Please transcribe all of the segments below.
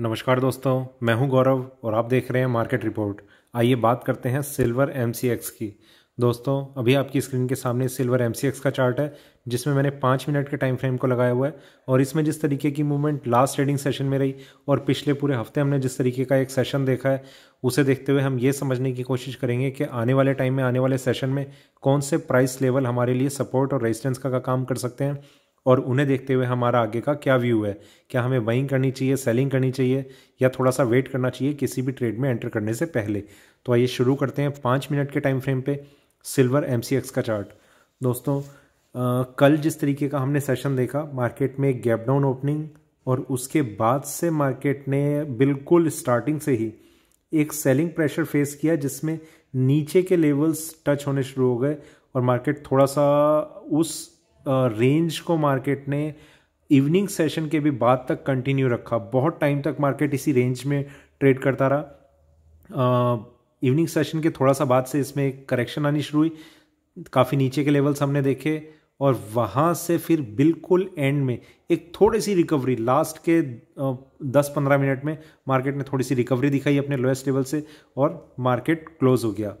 नमस्कार दोस्तों मैं हूं गौरव और आप देख रहे हैं मार्केट रिपोर्ट आइए बात करते हैं सिल्वर एम की दोस्तों अभी आपकी स्क्रीन के सामने सिल्वर एम का चार्ट है जिसमें मैंने पाँच मिनट के टाइम फ्रेम को लगाया हुआ है और इसमें जिस तरीके की मूवमेंट लास्ट ट्रेडिंग सेशन में रही और पिछले पूरे हफ्ते हमने जिस तरीके का एक सेशन देखा है उसे देखते हुए हम ये समझने की कोशिश करेंगे कि आने वाले टाइम में आने वाले सेशन में कौन से प्राइस लेवल हमारे लिए सपोर्ट और रेजिस्टेंस का, का काम कर सकते हैं और उन्हें देखते हुए हमारा आगे का क्या व्यू है क्या हमें बाइंग करनी चाहिए सेलिंग करनी चाहिए या थोड़ा सा वेट करना चाहिए किसी भी ट्रेड में एंटर करने से पहले तो आइए शुरू करते हैं पाँच मिनट के टाइम फ्रेम पर सिल्वर एम का चार्ट दोस्तों आ, कल जिस तरीके का हमने सेशन देखा मार्केट में गैप डाउन ओपनिंग और उसके बाद से मार्केट ने बिल्कुल स्टार्टिंग से ही एक सेलिंग प्रेशर फेस किया जिसमें नीचे के लेवल्स टच होने शुरू हो गए और मार्केट थोड़ा सा उस रेंज को मार्केट ने इवनिंग सेशन के भी बाद तक कंटिन्यू रखा बहुत टाइम तक मार्केट इसी रेंज में ट्रेड करता रहा इवनिंग सेशन के थोड़ा सा बाद से इसमें करेक्शन आनी शुरू हुई काफ़ी नीचे के लेवल्स हमने देखे और वहाँ से फिर बिल्कुल एंड में एक थोड़ी सी रिकवरी लास्ट के दस पंद्रह मिनट में मार्केट ने थोड़ी सी रिकवरी दिखाई अपने लोएस्ट लेवल से और मार्केट क्लोज हो गया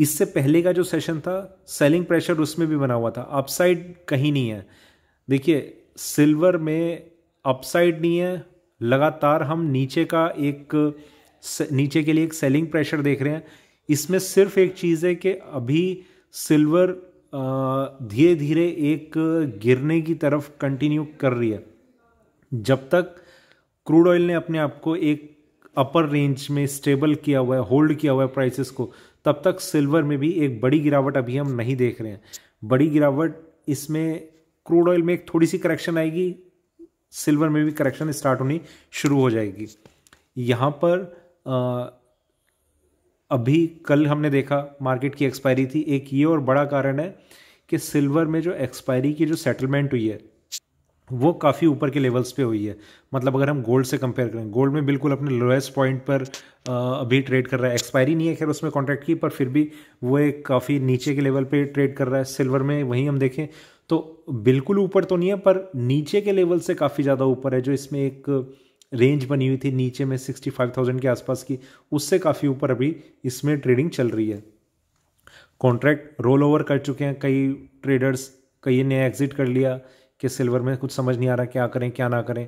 इससे पहले का जो सेशन था सेलिंग प्रेशर उसमें भी बना हुआ था अपसाइड कहीं नहीं है देखिए सिल्वर में अपसाइड नहीं है लगातार हम नीचे का एक नीचे के लिए एक सेलिंग प्रेशर देख रहे हैं इसमें सिर्फ एक चीज़ है कि अभी सिल्वर धीरे धीरे एक गिरने की तरफ कंटिन्यू कर रही है जब तक क्रूड ऑयल ने अपने आप को एक अपर रेंज में स्टेबल किया हुआ है होल्ड किया हुआ है प्राइसेस को तब तक सिल्वर में भी एक बड़ी गिरावट अभी हम नहीं देख रहे हैं बड़ी गिरावट इसमें क्रूड ऑयल में एक थोड़ी सी करेक्शन आएगी सिल्वर में भी करेक्शन स्टार्ट होनी शुरू हो जाएगी यहाँ पर आ, अभी कल हमने देखा मार्केट की एक्सपायरी थी एक ये और बड़ा कारण है कि सिल्वर में जो एक्सपायरी की जो सेटलमेंट हुई है वो काफ़ी ऊपर के लेवल्स पे हुई है मतलब अगर हम गोल्ड से कंपेयर करें गोल्ड में बिल्कुल अपने लोएस्ट पॉइंट पर अभी ट्रेड कर रहा है एक्सपायरी नहीं है खैर उसमें कॉन्ट्रैक्ट की पर फिर भी वो एक काफ़ी नीचे के लेवल पे ट्रेड कर रहा है सिल्वर में वहीं हम देखें तो बिल्कुल ऊपर तो नहीं है पर नीचे के लेवल से काफ़ी ज़्यादा ऊपर है जो इसमें एक रेंज बनी हुई थी नीचे में सिक्सटी फाइव थाउजेंड के आसपास की उससे काफ़ी ऊपर अभी इसमें ट्रेडिंग चल रही है कॉन्ट्रैक्ट रोल ओवर कर चुके हैं कई ट्रेडर्स कई ने एग्जिट कर लिया कि सिल्वर में कुछ समझ नहीं आ रहा क्या करें क्या ना करें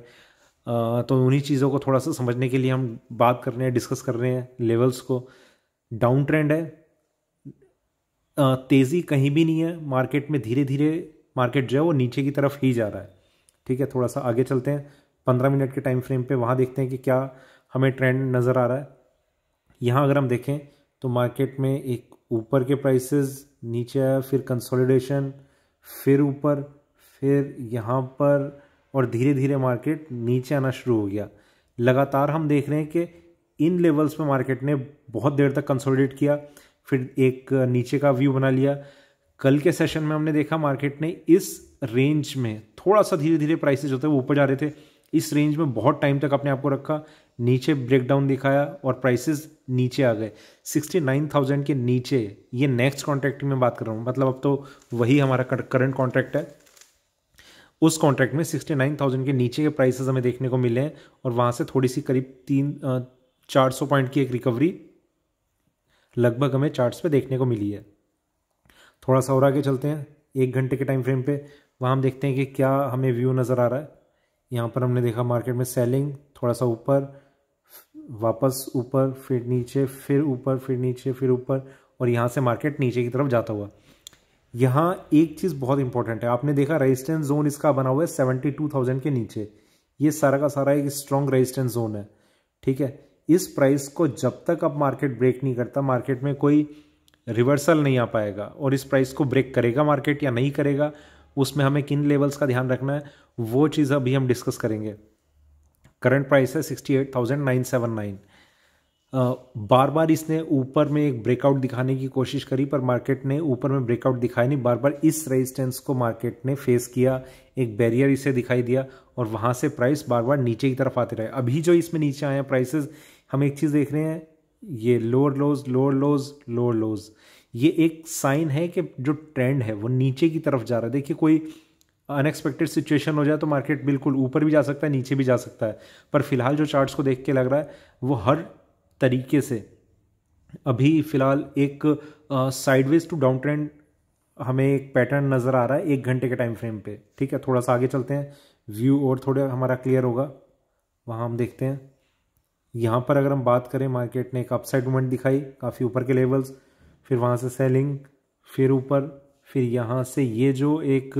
तो उन्हीं चीज़ों को थोड़ा सा समझने के लिए हम बात कर रहे हैं डिस्कस कर रहे हैं लेवल्स को डाउन ट्रेंड है तेज़ी कहीं भी नहीं है मार्केट में धीरे धीरे मार्केट जो है वो नीचे की तरफ ही जा रहा है ठीक है थोड़ा सा आगे चलते हैं पंद्रह मिनट के टाइम फ्रेम पे वहाँ देखते हैं कि क्या हमें ट्रेंड नज़र आ रहा है यहाँ अगर हम देखें तो मार्केट में एक ऊपर के प्राइसेस नीचे आया फिर कंसोलिडेशन फिर ऊपर फिर यहाँ पर और धीरे धीरे मार्केट नीचे आना शुरू हो गया लगातार हम देख रहे हैं कि इन लेवल्स पर मार्केट ने बहुत देर तक कंसोलिडेट किया फिर एक नीचे का व्यू बना लिया कल के सेशन में हमने देखा मार्केट ने इस रेंज में थोड़ा सा धीरे धीरे प्राइसेज होते वो ऊपर जा रहे थे इस रेंज में बहुत टाइम तक अपने आप को रखा नीचे ब्रेकडाउन दिखाया और प्राइसेस नीचे आ गए 69,000 के नीचे ये नेक्स्ट कॉन्ट्रैक्ट में बात कर रहा हूँ मतलब अब तो वही हमारा करंट कॉन्ट्रैक्ट है उस कॉन्ट्रैक्ट में सिक्सटी नाइन थाउजेंड के नीचे के प्राइसेस हमें देखने को मिले हैं और वहाँ से थोड़ी सी करीब तीन चार सौ पॉइंट की एक रिकवरी लगभग हमें चार्ट्स पे देखने को मिली है थोड़ा सा और आगे चलते हैं एक घंटे के टाइम फ्रेम पे वहाँ हम देखते हैं कि क्या हमें व्यू नज़र आ रहा है यहाँ पर हमने देखा मार्केट में सेलिंग थोड़ा सा ऊपर वापस ऊपर फिर नीचे फिर ऊपर फिर नीचे फिर ऊपर और यहाँ से मार्केट नीचे की तरफ जाता हुआ यहाँ एक चीज़ बहुत इंपॉर्टेंट है आपने देखा रेजिस्टेंस जोन इसका बना हुआ है सेवेंटी टू थाउजेंड के नीचे ये सारा का सारा एक स्ट्रॉन्ग रेजिस्टेंस जोन है ठीक है इस प्राइस को जब तक आप मार्केट ब्रेक नहीं करता मार्केट में कोई रिवर्सल नहीं आ पाएगा और इस प्राइस को ब्रेक करेगा मार्केट या नहीं करेगा उसमें हमें किन लेवल्स का ध्यान रखना है वो चीज़ अभी हम डिस्कस करेंगे करंट प्राइस है sixty eight thousand nine seven nine बार बार इसने ऊपर में एक ब्रेकआउट दिखाने की कोशिश करी पर मार्केट ने ऊपर में ब्रेकआउट दिखाया नहीं बार बार इस रेजिस्टेंस को मार्केट ने फेस किया एक बैरियर इसे दिखाई दिया और वहाँ से प्राइस बार बार नीचे की तरफ आते रहे अभी जो इसमें नीचे आए हैं प्राइसेस हम एक चीज़ देख रहे हैं ये lower lows lower lows lower lows ये एक साइन है कि जो ट्रेंड है वो नीचे की तरफ जा रहा है देखिए कोई अनएक्सपेक्टेड सिचुएशन हो जाए तो मार्केट बिल्कुल ऊपर भी जा सकता है नीचे भी जा सकता है पर फिलहाल जो चार्ट्स को देख के लग रहा है वो हर तरीके से अभी फ़िलहाल एक साइडवेज टू डाउन ट्रेंड हमें एक पैटर्न नज़र आ रहा है एक घंटे के टाइम फ्रेम पे ठीक है थोड़ा सा आगे चलते हैं व्यू और थोड़ा हमारा क्लियर होगा वहाँ हम देखते हैं यहाँ पर अगर हम बात करें मार्केट ने एक अपसाइड मूवमेंट दिखाई काफ़ी ऊपर के लेवल्स फिर वहाँ से सेलिंग फिर ऊपर फिर यहाँ से ये जो एक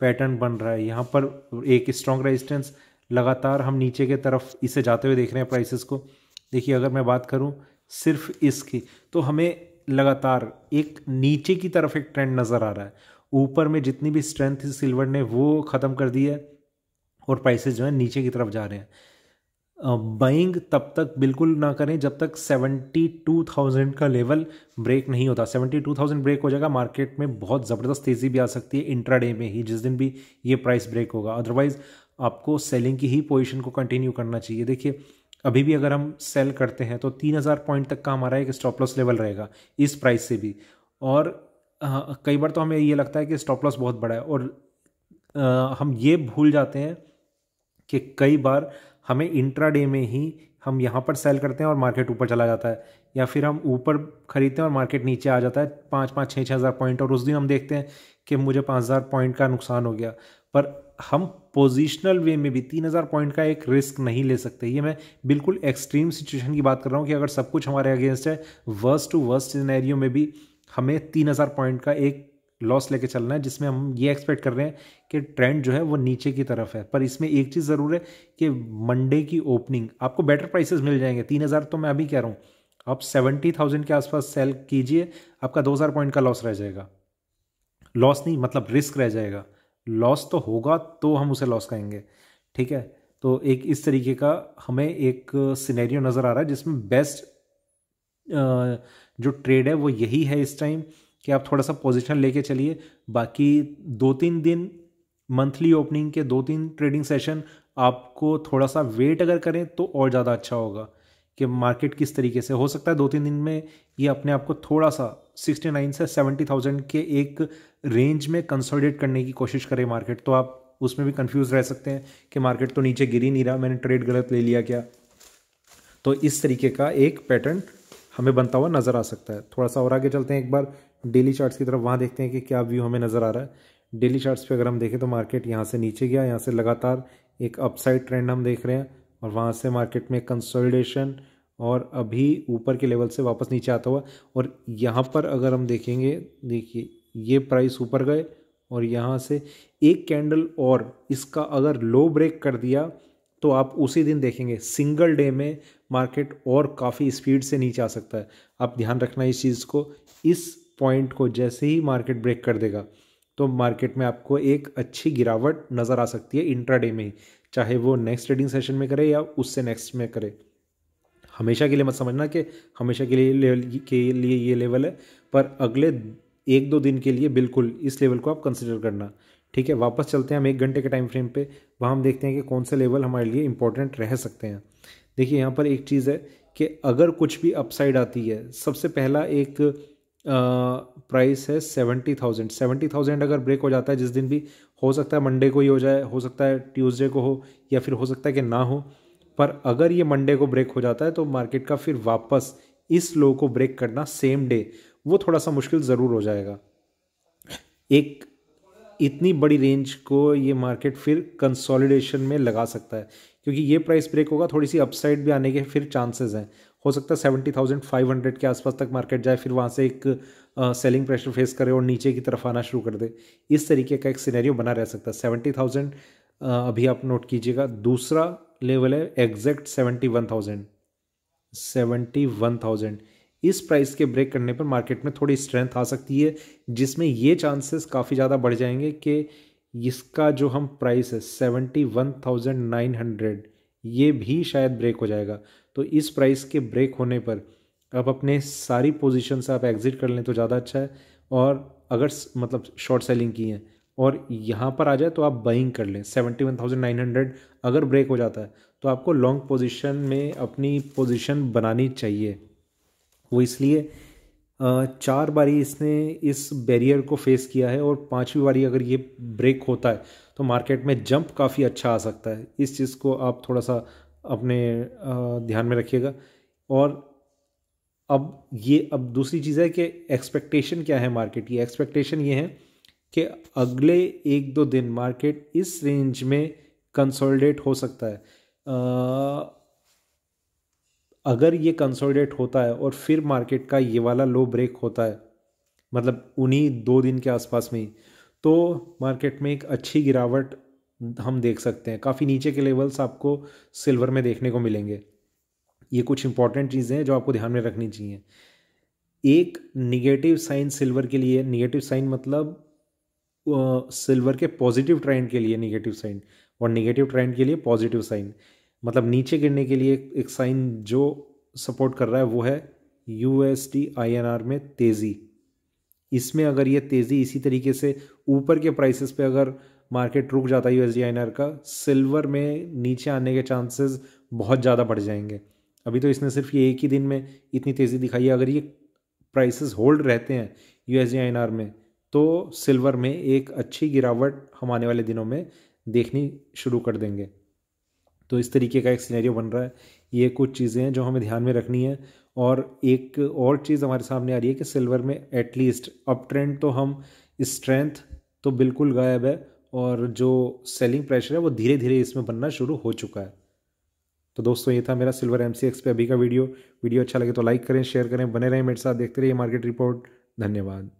पैटर्न बन रहा है यहाँ पर एक स्ट्रॉन्ग रेजिस्टेंस लगातार हम नीचे के तरफ इसे जाते हुए देख रहे हैं प्राइसेस को देखिए अगर मैं बात करूँ सिर्फ इसकी तो हमें लगातार एक नीचे की तरफ एक ट्रेंड नज़र आ रहा है ऊपर में जितनी भी स्ट्रेंथ थी सिल्वर ने वो ख़त्म कर दी है और प्राइसेस जो है नीचे की तरफ जा रहे हैं बाइंग तब तक बिल्कुल ना करें जब तक सेवेंटी टू थाउजेंड का लेवल ब्रेक नहीं होता सेवेंटी टू थाउजेंड ब्रेक हो जाएगा मार्केट में बहुत ज़बरदस्त तेज़ी भी आ सकती है इंट्राडे में ही जिस दिन भी ये प्राइस ब्रेक होगा अदरवाइज़ आपको सेलिंग की ही पोजीशन को कंटिन्यू करना चाहिए देखिए अभी भी अगर हम सेल करते हैं तो तीन हज़ार पॉइंट तक का हमारा एक स्टॉप लॉस लेवल रहेगा इस प्राइस से भी और आ, हाँ, कई बार तो हमें ये लगता है कि स्टॉप लॉस बहुत बड़ा है और आ, हम ये भूल जाते हैं कि कई बार हमें इंट्राडे में ही हम यहाँ पर सेल करते हैं और मार्केट ऊपर चला जाता है या फिर हम ऊपर खरीदते हैं और मार्केट नीचे आ जाता है पाँच पाँच छः छः हज़ार पॉइंट और उस दिन हम देखते हैं कि मुझे पाँच हज़ार पॉइंट का नुकसान हो गया पर हम पोजिशनल वे में भी तीन हज़ार पॉइंट का एक रिस्क नहीं ले सकते ये मैं बिल्कुल एक्सट्रीम सिचुएशन की बात कर रहा हूँ कि अगर सब कुछ हमारे अगेंस्ट है वर्स्ट टू वर्स्ट सिनेरियो में भी हमें तीन हज़ार पॉइंट का एक लॉस लेके चलना है जिसमें हम ये एक्सपेक्ट कर रहे हैं कि ट्रेंड जो है वो नीचे की तरफ है पर इसमें एक चीज़ ज़रूर है कि मंडे की ओपनिंग आपको बेटर प्राइसेस मिल जाएंगे तीन हज़ार तो मैं अभी कह रहा हूँ आप सेवेंटी थाउजेंड के आसपास सेल कीजिए आपका दो हज़ार पॉइंट का लॉस रह जाएगा लॉस नहीं मतलब रिस्क रह जाएगा लॉस तो होगा तो हम उसे लॉस कहेंगे ठीक है तो एक इस तरीके का हमें एक सिनेरियो नज़र आ रहा है जिसमें बेस्ट जो ट्रेड है वो यही है इस टाइम कि आप थोड़ा सा पोजिशन लेके चलिए बाकी दो तीन दिन मंथली ओपनिंग के दो तीन ट्रेडिंग सेशन आपको थोड़ा सा वेट अगर करें तो और ज़्यादा अच्छा होगा कि मार्केट किस तरीके से हो सकता है दो तीन दिन में ये अपने आप को थोड़ा सा सिक्सटी नाइन से सेवेंटी थाउजेंड के एक रेंज में कंसोलिडेट करने की कोशिश करे मार्केट तो आप उसमें भी कंफ्यूज रह सकते हैं कि मार्केट तो नीचे गिर ही नहीं रहा मैंने ट्रेड गलत ले लिया क्या तो इस तरीके का एक पैटर्न हमें बनता हुआ नज़र आ सकता है थोड़ा सा और आगे चलते हैं एक बार डेली चार्ट्स की तरफ वहाँ देखते हैं कि क्या व्यू हमें नज़र आ रहा है डेली चार्ट्स पे अगर हम देखें तो मार्केट यहाँ से नीचे गया यहाँ से लगातार एक अपसाइड ट्रेंड हम देख रहे हैं और वहाँ से मार्केट में कंसोलिडेशन और अभी ऊपर के लेवल से वापस नीचे आता हुआ और यहाँ पर अगर हम देखेंगे देखिए ये प्राइस ऊपर गए और यहाँ से एक कैंडल और इसका अगर लो ब्रेक कर दिया तो आप उसी दिन देखेंगे सिंगल डे में मार्केट और काफ़ी स्पीड से नीचे आ सकता है आप ध्यान रखना इस चीज़ को इस पॉइंट को जैसे ही मार्केट ब्रेक कर देगा तो मार्केट में आपको एक अच्छी गिरावट नज़र आ सकती है इंट्राडे में ही चाहे वो नेक्स्ट ट्रेडिंग सेशन में करे या उससे नेक्स्ट में करे हमेशा के लिए मत समझना कि हमेशा के लिए, लिए के लिए ये लेवल है पर अगले एक दो दिन के लिए बिल्कुल इस लेवल को आप कंसिडर करना ठीक है वापस चलते हैं हम एक घंटे के टाइम फ्रेम पर वहाँ हम देखते हैं कि कौन से लेवल हमारे लिए इंपॉर्टेंट रह सकते हैं देखिए यहाँ पर एक चीज़ है कि अगर कुछ भी अपसाइड आती है सबसे पहला एक प्राइस है सेवेंटी थाउजेंड सेवेंटी थाउजेंड अगर ब्रेक हो जाता है जिस दिन भी हो सकता है मंडे को ही हो जाए हो सकता है ट्यूसडे को हो या फिर हो सकता है कि ना हो पर अगर ये मंडे को ब्रेक हो जाता है तो मार्केट का फिर वापस इस लो को ब्रेक करना सेम डे वो थोड़ा सा मुश्किल ज़रूर हो जाएगा एक इतनी बड़ी रेंज को ये मार्केट फिर कंसोलिडेशन में लगा सकता है क्योंकि ये प्राइस ब्रेक होगा थोड़ी सी अपसाइड भी आने के फिर चांसेस हैं हो सकता है सेवेंटी थाउजेंड फाइव हंड्रेड के आसपास तक मार्केट जाए फिर वहाँ से एक सेलिंग प्रेशर फेस करे और नीचे की तरफ आना शुरू कर दे इस तरीके का एक सिनेरियो बना रह सकता है सेवेंटी थाउजेंड अभी आप नोट कीजिएगा दूसरा लेवल है exact seventy one thousand seventy one thousand इस प्राइस के ब्रेक करने पर मार्केट में थोड़ी स्ट्रेंथ आ सकती है जिसमें ये चांसेस काफ़ी ज़्यादा बढ़ जाएंगे कि इसका जो हम प्राइस है seventy one thousand nine hundred ये भी शायद ब्रेक हो जाएगा तो इस प्राइस के ब्रेक होने पर आप अपने सारी पोजिशन से आप एग्ज़िट कर लें तो ज़्यादा अच्छा है और अगर मतलब शॉर्ट सेलिंग की है और यहाँ पर आ जाए तो आप बाइंग कर लें seventy one thousand nine hundred अगर ब्रेक हो जाता है तो आपको लॉन्ग पोजिशन में अपनी पोजिशन बनानी चाहिए वो इसलिए चार बारी इसने इस बैरियर को फेस किया है और पांचवी बारी अगर ये ब्रेक होता है तो मार्केट में जंप काफ़ी अच्छा आ सकता है इस चीज़ को आप थोड़ा सा अपने ध्यान में रखिएगा और अब ये अब दूसरी चीज़ है कि एक्सपेक्टेशन क्या है मार्केट की एक्सपेक्टेशन ये है कि अगले एक दो दिन मार्केट इस रेंज में कंसोलिडेट हो सकता है आ, अगर ये कंसोलिडेट होता है और फिर मार्केट का ये वाला लो ब्रेक होता है मतलब उन्हीं दो दिन के आसपास में ही तो मार्केट में एक अच्छी गिरावट हम देख सकते हैं काफ़ी नीचे के लेवल्स आपको सिल्वर में देखने को मिलेंगे ये कुछ इंपॉर्टेंट चीज़ें हैं जो आपको ध्यान में रखनी चाहिए एक निगेटिव साइन सिल्वर के लिए निगेटिव साइन मतलब सिल्वर के पॉजिटिव ट्रेंड के लिए निगेटिव साइन और निगेटिव ट्रेंड के लिए पॉजिटिव साइन मतलब नीचे गिरने के लिए एक साइन जो सपोर्ट कर रहा है वो है U S T I N R में तेज़ी इसमें अगर ये तेज़ी इसी तरीके से ऊपर के प्राइसेस पे अगर मार्केट रुक जाता है U S D I N R का सिल्वर में नीचे आने के चांसेस बहुत ज़्यादा बढ़ जाएंगे अभी तो इसने सिर्फ ये एक ही दिन में इतनी तेज़ी दिखाई है अगर ये प्राइसेस होल्ड रहते हैं U S D I N R में तो सिल्वर में एक अच्छी गिरावट हम आने वाले दिनों में देखनी शुरू कर देंगे तो इस तरीके का एक सिनेरियो बन रहा है ये कुछ चीज़ें हैं जो हमें ध्यान में रखनी है और एक और चीज़ हमारे सामने आ रही है कि सिल्वर में एटलीस्ट अप ट्रेंड तो हम स्ट्रेंथ तो बिल्कुल गायब है और जो सेलिंग प्रेशर है वो धीरे धीरे इसमें बनना शुरू हो चुका है तो दोस्तों ये था मेरा सिल्वर एम पे अभी का वीडियो वीडियो अच्छा लगे तो लाइक करें शेयर करें बने रहें मेरे साथ देखते रहिए मार्केट रिपोर्ट धन्यवाद